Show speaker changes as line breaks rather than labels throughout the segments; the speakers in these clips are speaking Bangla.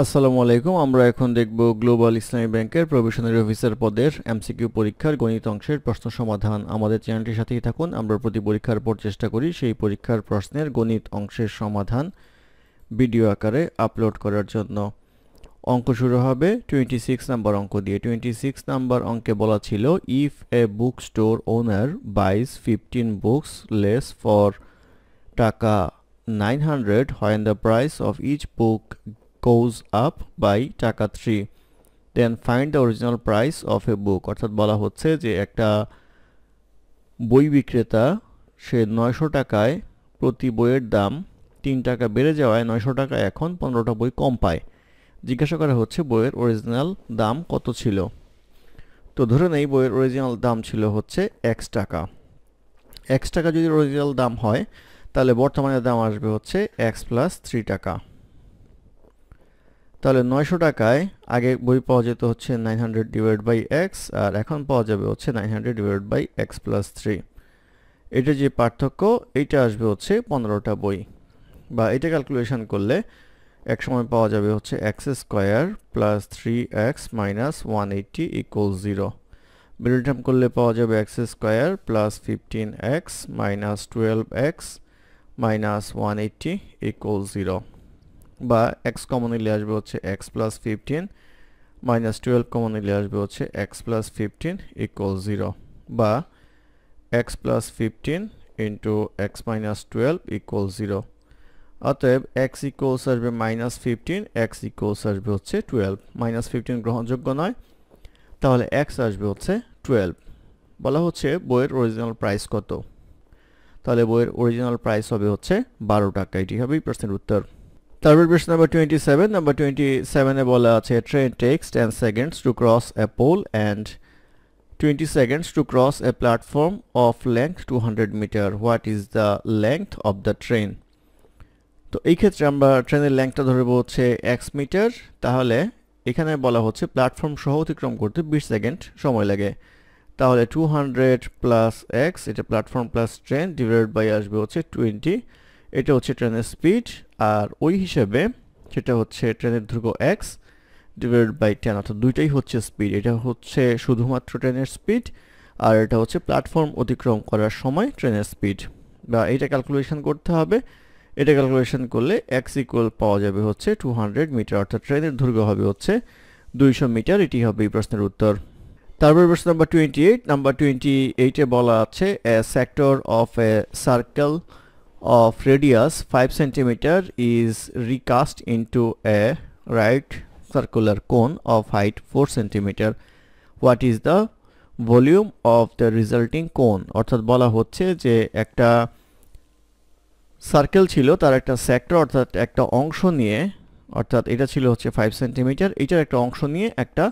আসসালামু আলাইকুম আমরা এখন দেখব গ্লোবাল ইসলামী ব্যাংকের প্রবেশনারি অফিসার পদের এমসিকিউ পরীক্ষার গণিত অংশের প্রশ্ন সমাধান আমাদের চ্যানেলটির সাথেই থাকুন আমরা প্রতি পরীক্ষার পর চেষ্টা করি সেই পরীক্ষার প্রশ্নের গণিত অংশের সমাধান ভিডিও আকারে আপলোড করার জন্য অঙ্ক শুরু হবে টোয়েন্টি সিক্স নাম্বার অঙ্ক দিয়ে টোয়েন্টি সিক্স নাম্বার অঙ্কে বলা ছিল if a book store owner buys fifteen books less for taka 900 when the price of each book goes up by taka three then find the original price of a book অর্থাৎ বলা হচ্ছে যে একটা বই বিক্রেতা সে নয়শো টাকায় প্রতি বইয়ের দাম তিন টাকা বেড়ে যাওয়ায় নয়শো টাকায় এখন পনেরোটা বই কম পায় জিজ্ঞাসা করা হচ্ছে বইয়ের অরিজিনাল দাম কত ছিল তো ধরে নেই বইয়ের অরিজিনাল দাম ছিল হচ্ছে এক্স টাকা এক্স টাকা যদি অরিজিনাল দাম হয় তাহলে বর্তমানে দাম আসবে হচ্ছে এক্স প্লাস থ্রি টাকা তাহলে নয়শো টাকায় আগে বই পাওয়া যেত হচ্ছে nine hundred divide by X আর এখন পাওয়া যাবে হচ্ছে nine hundred divide by x plus three এটা যে পার্থক্য এইটা আসবে হচ্ছে পনেরোটা বই বা এটা ক্যালকুলেশন করলে এক সময় পাওয়া যাবে হচ্ছে x square plus three X minus one eighty equal zero বিলটাম করলে পাওয়া যাবে X square plus fifteen X minus twelve X minus one eighty equal zero বা এক্স কমন নিলে আসবে হচ্ছে x plus fifteen minus twelve common নিলে আসবে হচ্ছে x plus fifteen equal zero বা X plus fifteen into x minus twelve equal zero অতএব এক্স ইকুয়ালস আসবে মাইনাস ফিফটিন এক্স ইকুয়ালস আসবে হচ্ছে টুয়েলভ মাইনাস ফিফটিন গ্রহণযোগ্য নয় তাহলে এক্স আসবে হচ্ছে টুয়েলভ বলা হচ্ছে বইয়ের অরিজিনাল প্রাইস কত তাহলে বইয়ের অরিজিনাল প্রাইস হবে হচ্ছে বারো টাকা এটি হবেই প্রশ্নের উত্তর তারপর প্রশ্ন number twenty seven number twenty সেভেনে বলা আছে train takes ten seconds to cross a pole and twenty seconds to cross a platform of length two hundred metre what is the length of the train তো এই ক্ষেত্রে আমরা ট্রেনের লেংথটা ধরব হচ্ছে এক্স মিটার তাহলে এখানে বলা হচ্ছে প্ল্যাটফর্ম সহ অতিক্রম করতে বিশ সেকেন্ড সময় লাগে তাহলে টু হান্ড্রেড প্লাস এক্স এটা platform plus train divided by আসবে হচ্ছে টোয়েন্টি এটা হচ্ছে ট্রেনের স্পিড আর ওই হিসেবে সেটা হচ্ছে ট্রেনের দৈর্ঘ্য এক্স ডিভাইড বাই টেন অর্থাৎ দুইটাই হচ্ছে স্পিড এটা হচ্ছে শুধুমাত্র ট্রেনের স্পিড আর এটা হচ্ছে প্ল্যাটফর্ম অতিক্রম করার সময় ট্রেনের স্পিড বা এটা ক্যালকুলেশন করতে হবে এটা ক্যালকুলেশন করলে এক্স ইকুয়াল পাওয়া যাবে হচ্ছে টু হান্ড্রেড মিটার অর্থাৎ ট্রেনের দৈর্ঘ্য হবে হচ্ছে দুইশো মিটার এটি হবে এই প্রশ্নের উত্তর তারপর প্রশ্ন number twenty eight number twenty এইটে বলা আছে a sector of a circle of radius 5 centimeter is recast into a right circular cone of height 4 centimeter what is the volume of the resulting cone অর্থাৎ বলা হচ্ছে যে একটা সার্কেল ছিল তার একটা সেক্টর অর্থাৎ একটা অংশ নিয়ে অর্থাৎ এটা ছিল হচ্ছে ফাইভ সেন্টিমিটার এটার একটা অংশ নিয়ে একটা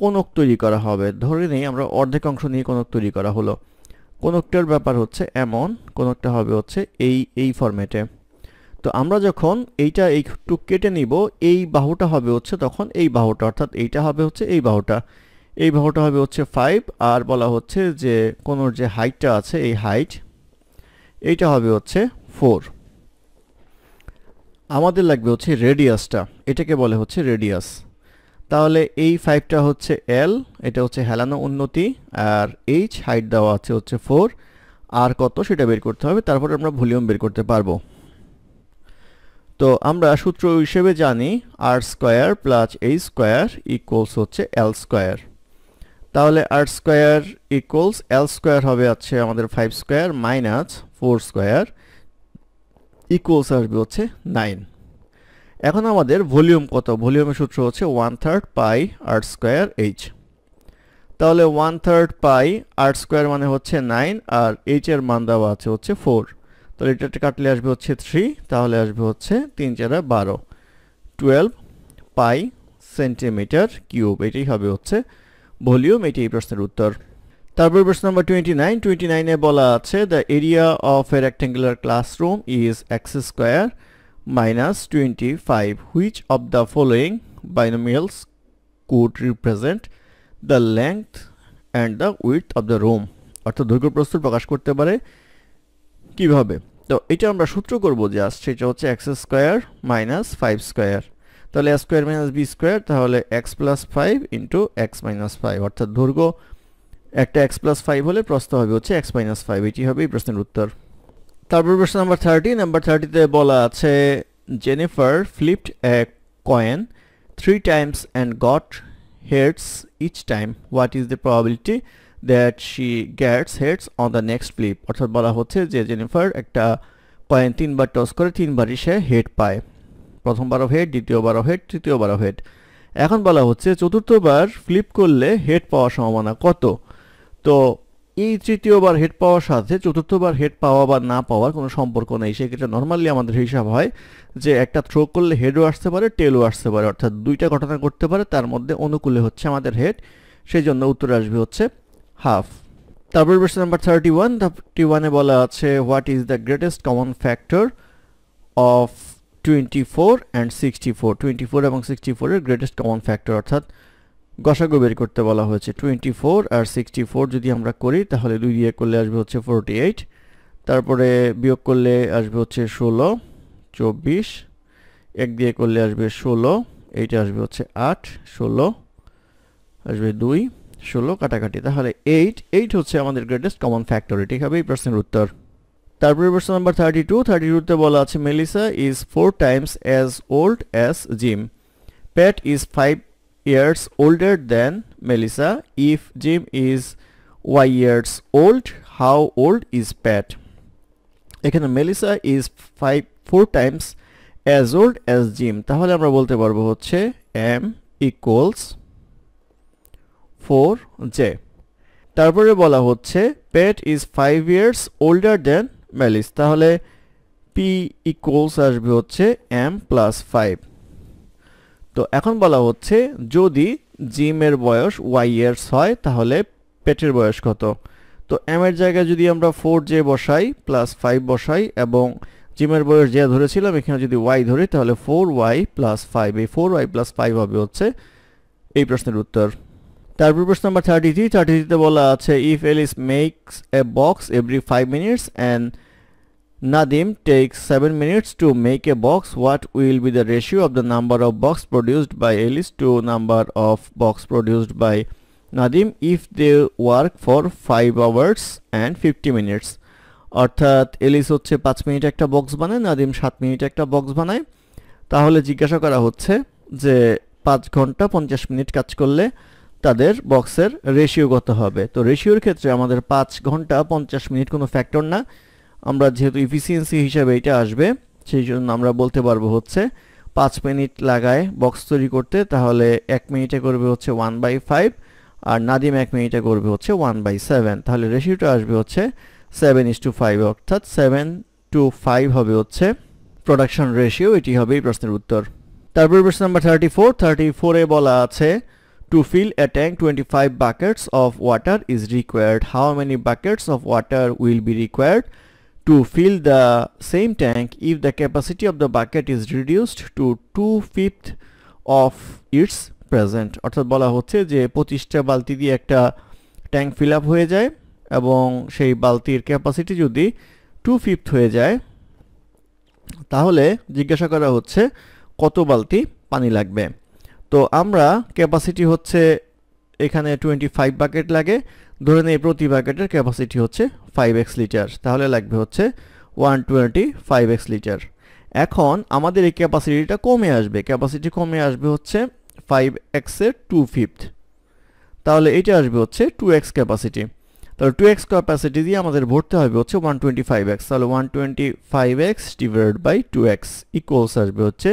কোণক তৈরি করা হবে ধরে নেই আমরা অর্ধেক অংশ নিয়ে কোণক তৈরি করা হলো কোনোটার ব্যাপার হচ্ছে এমন কোনো একটা হবে হচ্ছে এই এই ফরম্যাটে তো আমরা যখন এইটা একটু কেটে নিব এই বাহুটা হবে হচ্ছে তখন এই বাহুটা অর্থাৎ এইটা হবে হচ্ছে এই বাহুটা এই বাহুটা হবে হচ্ছে ফাইভ আর বলা হচ্ছে যে কোনোর যে হাইটটা আছে এই হাইট এইটা হবে হচ্ছে ফোর আমাদের লাগবে হচ্ছে রেডিয়াসটা এটাকে বলে হচ্ছে রেডিয়াস তাহলে এই ফাইভটা হচ্ছে এল এটা হচ্ছে হেলানো উন্নতি আর এইচ হাইট দেওয়া আছে হচ্ছে ফোর আর কত সেটা বের করতে হবে তারপরে আমরা ভলিউম বের করতে পারবো তো আমরা সূত্র হিসেবে জানি r square plus h square equals হচ্ছে এল স্কোয়ার তাহলে r square equals l square হবে আছে আমাদের five square minus four square equals আসবে হচ্ছে নাইন এখন আমাদের ভলিউম কত ভলিউমের সূত্র হচ্ছে one third pi r square h তাহলে one third pi r square মানে হচ্ছে নাইন আর এইচ এর মান দেওয়া আছে হচ্ছে ফোর তাহলে এটা কাটলে আসবে হচ্ছে থ্রি তাহলে আসবে হচ্ছে তিন চারা বারো টুয়েলভ পাই সেন্টিমিটার কিউব এটাই হবে হচ্ছে ভলিউম এটি এই প্রশ্নের উত্তর তারপর প্রশ্ন নম্বর টোয়েন্টি নাইন টোয়েন্টি নাইনে বলা আছে the area of a rectangular classroom is x square minus 25 which of the following binomials could represent the length and the width of the room অর্থাৎ দৈর্ঘ্য প্রস্থ প্রকাশ করতে পারে কিভাবে তো এটা আমরা সূত্র করব জাস্ট সেটা হচ্ছে x square minus five square তাহলে x square minus b square তাহলে x plus five into x minus five অর্থাৎ দৈর্ঘ্য একটা এক্স প্লাস ফাইভ হলে প্রস্থ হবে হচ্ছে এক্স মাইনাস ফাইভ এটি হবে এই প্রশ্নের উত্তর তারপর প্রশ্ন নাম্বার থার্টি নাম্বার থার্টিতে বলা আছে Jennifer flipped a coin three times and got heads each time what is the probability that she gets heads on the next flip অর্থাৎ বলা হচ্ছে যে জেনিফার একটা কয়েন তিনবার টস করে তিনবারই সে হেড পায় প্রথমবারও হেড দ্বিতীয়বারও হেড তৃতীয়বারও হেড এখন বলা হচ্ছে চতুর্থবার ফ্লিপ করলে হেড পাওয়ার সম্ভাবনা কত তো এই তৃতীয়বার হেড পাওয়ার সাথে চতুর্থবার হেড পাওয়া বা না পাওয়ার কোনো সম্পর্ক নেই সেক্ষেত্রে নর্মালি আমাদের হিসাব হয় যে একটা থ্রো করলে হেডও আসতে পারে টেলও আসতে পারে অর্থাৎ দুইটা ঘটনা ঘটতে পারে তার মধ্যে অনুকূলে হচ্ছে আমাদের হেড সেই জন্য উত্তর আসবে হচ্ছে হাফ তারপর প্রশ্ন নাম্বার থার্টি ওয়ান থার্টি ওয়ানে বলা আছে what is the greatest common factor of twenty four and sixty four twenty four এবং সিক্সটি ফোরের গ্রেটেস্ট কমন ফ্যাক্টর অর্থাৎ গসাগু বের করতে বলা হয়েছে টোয়েন্টি ফোর আর সিক্সটি ফোর যদি আমরা করি তাহলে দুই দিয়ে করলে আসবে হচ্ছে ফোরটি এইট তারপরে বিয়োগ করলে আসবে হচ্ছে ষোলো চব্বিশ এক দিয়ে করলে আসবে ষোলো এইটা আসবে হচ্ছে আট ষোলো আসবে দুই ষোলো কাটাকাটি তাহলে এইট এইট হচ্ছে আমাদের গ্রেটেস্ট কমন ফ্যাক্টর এটি হবে এই প্রশ্নের উত্তর তারপরে প্রশ্ন নাম্বার থার্টি টু থার্টি টুতে বলা আছে Melissa is four times as old as Jim Pat is five years older than Melissa. If Jim is y years old, how old is Pat? এখানে Melissa is five four times as old as Jim তাহলে আমরা বলতে পারবো হচ্ছে এম ইকুয়ালস ফোর জে তারপরে বলা হচ্ছে Pat is five years older than Melissa তাহলে পি ইকুয়ালস আসবে হচ্ছে এম প্লাস ফাইভ তো এখন বলা হচ্ছে যদি জিমের বয়স ওয়াই ইয়ার্স হয় তাহলে পেটের বয়স কত তো এমের জায়গায় যদি আমরা ফোর জে বসাই প্লাস ফাইভ বসাই এবং জিমের বয়স যে ধরেছিলাম এখানে যদি ওয়াই ধরি তাহলে ফোর ওয়াই প্লাস ফাইভ এই ফোর ওয়াই প্লাস ফাইভ হবে হচ্ছে এই প্রশ্নের উত্তর তারপর প্রশ্ন নাম্বার থার্টি থ্রি থার্টি থ্রিতে বলা আছে if Ellis makes a box every five minutes and Nadim takes 7 minutes to make a box. What will be the ratio of the number of box produced by Alice to number of box produced by Nadim if they work for 5 hours and 50 minutes? অর্থাৎ এলিস হচ্ছে 5 মিনিট একটা বক্স বানায় নাদিম 7 মিনিট একটা বক্স বানায় তাহলে জিজ্ঞাসা করা হচ্ছে যে 5 ঘন্টা 50 মিনিট কাজ করলে তাদের বক্সের রেশিও কত হবে তো রেশিওর ক্ষেত্রে আমাদের 5 ঘন্টা 50 মিনিট কোনো ফ্যাক্টর না আমরা যেহেতু ইফিসিয়েন্সি হিসাবে এটা আসবে সেই জন্য আমরা বলতে পারবো হচ্ছে পাঁচ মিনিট লাগায় বক্স তৈরি করতে তাহলে এক মিনিটে করবে হচ্ছে ওয়ান বাই ফাইভ আর নাদিম এক মিনিটে করবে হচ্ছে ওয়ান বাই সেভেন তাহলে রেশিওটা আসবে হচ্ছে সেভেন ইস টু ফাইভ অর্থাৎ সেভেন টু ফাইভ হবে হচ্ছে প্রোডাকশন রেশিও এটি হবে এই প্রশ্নের উত্তর তারপর প্রশ্ন নাম্বার থার্টি ফোর থার্টি ফোরে বলা আছে to fill a tank twenty five buckets of water is required how many buckets of water will be required to fill the same tank if the capacity of the bucket is reduced to 2 fifth of its present অর্থাৎ বলা হচ্ছে যে পঁচিশটা বালতি দিয়ে একটা ট্যাঙ্ক ফিল আপ হয়ে যায় এবং সেই বালতির ক্যাপাসিটি যদি টু ফিফথ হয়ে যায় তাহলে জিজ্ঞাসা করা হচ্ছে কত বালতি পানি লাগবে তো আমরা ক্যাপাসিটি হচ্ছে এখানে টোয়েন্টি ফাইভ বাকেট লাগে ধরে নেই প্রতি প্যাকেটের ক্যাপাসিটি হচ্ছে ফাইভ এক্স লিটার তাহলে লাগবে হচ্ছে one twenty five x litre এখন আমাদের এই ক্যাপাসিটিটা কমে আসবে ক্যাপাসিটি কমে আসবে হচ্ছে ফাইভ এক্সের টু ফিফথ তাহলে এটা আসবে হচ্ছে টু এক্স ক্যাপাসিটি তাহলে টু এক্স ক্যাপাসিটি দিয়ে আমাদের ভরতে হবে হচ্ছে ওয়ান টোয়েন্টি ফাইভ এক্স তাহলে one twenty five x divide by two x equals আসবে হচ্ছে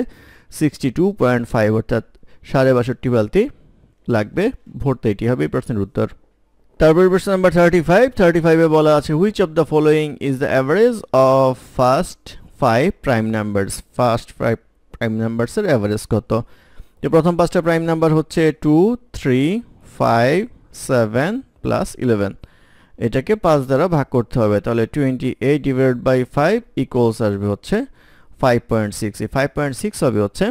সিক্সটি টু পয়েন্ট ফাইভ অর্থাৎ সাড়ে বাষট্টি বালতি লাগবে ভরতে এটি হবে প্রশ্নের উত্তর তারপর প্রশ্ন নাম্বার থার্টি ফাইভ থার্টি ফাইভে বলা আছে which of the following is the average of first five prime numbers first five prime নাম্বারসের অ্যাভারেজ কত তো প্রথম পাঁচটা প্রাইম নাম্বার হচ্ছে two three five seven plus eleven এটাকে পাঁচ দ্বারা ভাগ করতে হবে তাহলে twenty eight divide by five equals আসবে হচ্ছে ফাইভ পয়েন্ট সিক্স এই ফাইভ পয়েন্ট সিক্স হবে হচ্ছে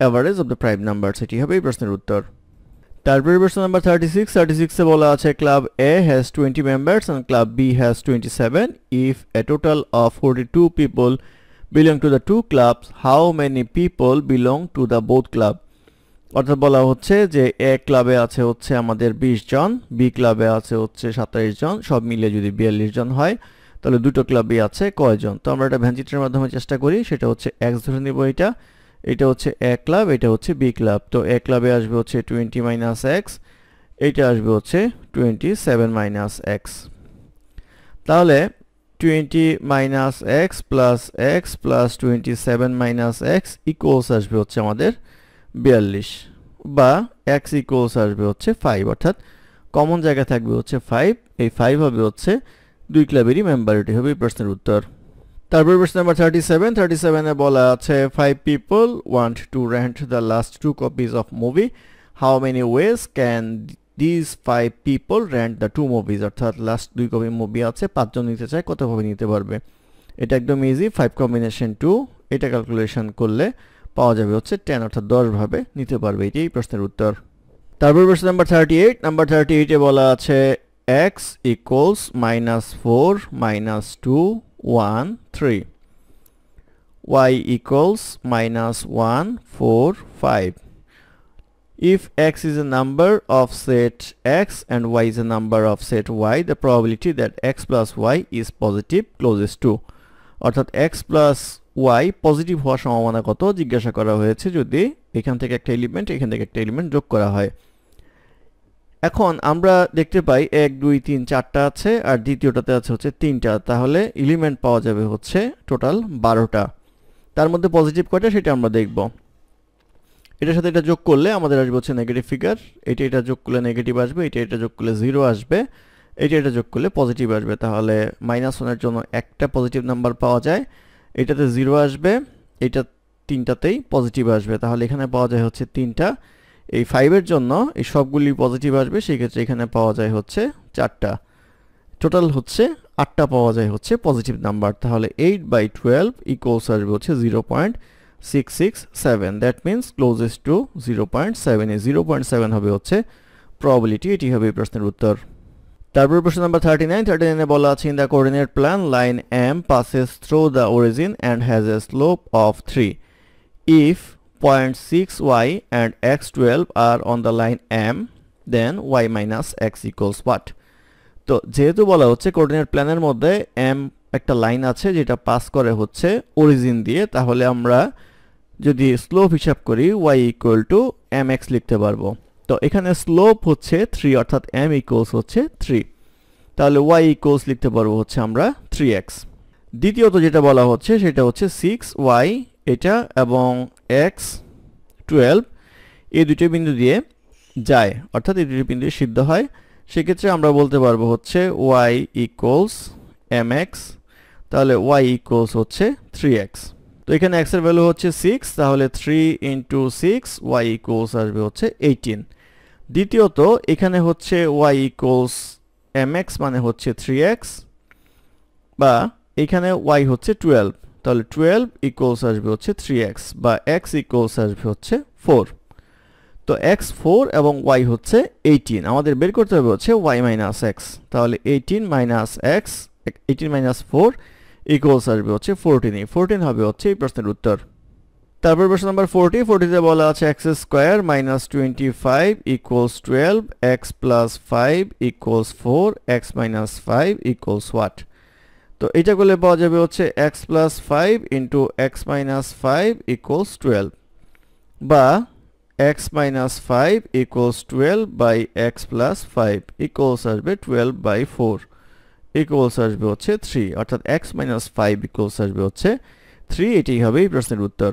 average of the prime numbers এটি হবে এই প্রশ্নের উত্তর তারপরে প্রশ্ন নাম্বার থার্টি সিক্স থার্টি সিক্সে বলা আছে club A has twenty members and club B has twenty seven if a total of forty two people belong to the two clubs how many people belong to the both club অর্থাৎ বলা হচ্ছে যে এ ক্লাবে আছে হচ্ছে আমাদের বিশ জন বি ক্লাবে আছে হচ্ছে সাতাইশ জন সব মিলে যদি বিয়াল্লিশ জন হয় তাহলে দুটো ক্লাবই আছে কয়জন তো আমরা এটা ভ্যানচিত্রের মাধ্যমে চেষ্টা করি সেটা হচ্ছে এক্স ধরে নিব এটা এটা হচ্ছে এ ক্লাব এটা হচ্ছে বি ক্লাব তো এ ক্লাবে আসবে হচ্ছে টোয়েন্টি মাইনাস এক্স এটা আসবে হচ্ছে টোয়েন্টি সেভেন মাইনাস এক্স তাহলে twenty minus x plus x plus twenty seven minus x equals আসবে হচ্ছে আমাদের বিয়াল্লিশ বা এক্স ইকুয়ালস আসবে হচ্ছে ফাইভ অর্থাৎ কমন জায়গা থাকবে হচ্ছে ফাইভ এই ফাইভ হবে হচ্ছে দুই ক্লাবেরই মেম্বার এটি হবে প্রশ্নের উত্তর তারপর প্রশ্ন নাম্বার থার্টি সেভেন থার্টি সেভেনে বলা আছে five people want to rent the last two copies of movie how many ways can this five people rent the two movies অর্থাৎ লাস্ট দুই কপি মুভি আছে পাঁচজন নিতে চায় কতভাবে নিতে পারবে এটা একদম ইজি ফাইভ কম্বিনেশন টু এটা ক্যালকুলেশন করলে পাওয়া যাবে হচ্ছে টেন অর্থাৎ দশভাবে নিতে পারবে এটি প্রশ্নের উত্তর তারপর প্রশ্ন number thirty eight number thirty এইটে বলা আছে x equals minus four minus two 1, 3 y equals minus 1, 4, 5 if x is a number of set x and y is a number of set y the probability that x plus y is positive closes to অর্থাৎ x plus y পজিটিভ হওয়ার সম্ভাবনা কত জিজ্ঞাসা করা হয়েছে যদি এখান থেকে একটা এলিমেন্ট এখান থেকে একটা এলিমেন্ট যোগ করা হয় এখন আমরা দেখতে পাই এক দুই তিন চারটা আছে আর দ্বিতীয়টাতে আছে হচ্ছে তিনটা তাহলে এলিমেন্ট পাওয়া যাবে হচ্ছে টোটাল বারোটা তার মধ্যে পজিটিভ কয়টা সেটা আমরা দেখব এটার সাথে এটা যোগ করলে আমাদের আসবে হচ্ছে নেগেটিভ ফিগার এটা এটা যোগ করলে নেগেটিভ আসবে এটা এটা যোগ করলে জিরো আসবে এটা এটা যোগ করলে পজিটিভ আসবে তাহলে মাইনাস ওয়ানের জন্য একটা পজিটিভ নাম্বার পাওয়া যায় এটাতে জিরো আসবে এটা তিনটাতেই পজিটিভ আসবে তাহলে এখানে পাওয়া যায় হচ্ছে তিনটা এই ফাইভের জন্য এই সবগুলি পজিটিভ আসবে সেই ক্ষেত্রে এখানে পাওয়া যায় হচ্ছে চারটা টোটাল হচ্ছে আটটা পাওয়া যায় হচ্ছে পজিটিভ নাম্বার তাহলে এইট বাই টুয়েলভ ইকোয়ালস আসবে হচ্ছে zero point six six seven that means closest to zero point seven এই জিরো পয়েন্ট সেভেন হবে হচ্ছে প্রবাবিলিটি এটি হবে এই প্রশ্নের উত্তর তারপর প্রশ্ন নাম্বার থার্টি নাইন থার্টি নাইনে বলা আছে in the coordinate plane line m passes through the origin and has a slope of three if Point 0.6y and x12 are on the line m then y minus x equals what তো যেহেতু বলা হচ্ছে কোঅর্ডিনেট প্ল্যানের মধ্যে m একটা লাইন আছে যেটা পাস করে হচ্ছে অরিজিন দিয়ে তাহলে আমরা যদি স্লোপ হিসাব করি y equal to m x লিখতে পারবো তো এখানে স্লোপ হচ্ছে থ্রি অর্থাৎ m ইকুয়ালস হচ্ছে থ্রি তাহলে y ইকুয়ালস লিখতে পারবো হচ্ছে আমরা থ্রি এক্স দ্বিতীয়ত যেটা বলা হচ্ছে সেটা হচ্ছে সিক্স ওয়াই এটা এবং এক্স টুয়েলভ এই দুটি বিন্দু দিয়ে যায় অর্থাৎ এই দুটি বিন্দু সিদ্ধ হয় সেক্ষেত্রে আমরা বলতে পারবো হচ্ছে ওয়াই ইকুয়ালস এম এক্স তাহলে ওয়াই ইকুয়ালস হচ্ছে থ্রি এক্স তো এখানে এক্সের ভ্যালু হচ্ছে সিক্স তাহলে three into six y equals আসবে হচ্ছে এইটিন দ্বিতীয়ত এখানে হচ্ছে ওয়াই ইকুয়ালস এম এক্স মানে হচ্ছে থ্রি এক্স বা এখানে ওয়াই হচ্ছে টুয়েলভ তাহলে টুয়েলভ ইকুয়ালস আসবে হচ্ছে থ্রি এক্স বা এক্স ইকুয়ালস আসবে হচ্ছে ফোর তো এক্স ফোর এবং ওয়াই হচ্ছে এইটিন আমাদের বের করতে হবে হচ্ছে ওয়াই মাইনাস এক্স তাহলে eighteen minus x eighteen minus four equals আসবে হচ্ছে ফোরটিন এই ফোরটিন হবে হচ্ছে এই প্রশ্নের উত্তর তারপর প্রশ্ন নম্বর ফোরটি ফোরটিতে বলা আছে x square minus twenty five equals twelve x plus five equals four x minus five equals what তো এটা করলে পাওয়া যাবে হচ্ছে x plus five into x minus five equals twelve বা x minus five equals twelve by x plus five equals আসবে টুয়েলভ বাই ফোর ইকুয়ালস আসবে হচ্ছে থ্রি অর্থাৎ এক্স মাইনাস ফাইভ ইকুয়ালস আসবে হচ্ছে থ্রি এটি হবে এই প্রশ্নের উত্তর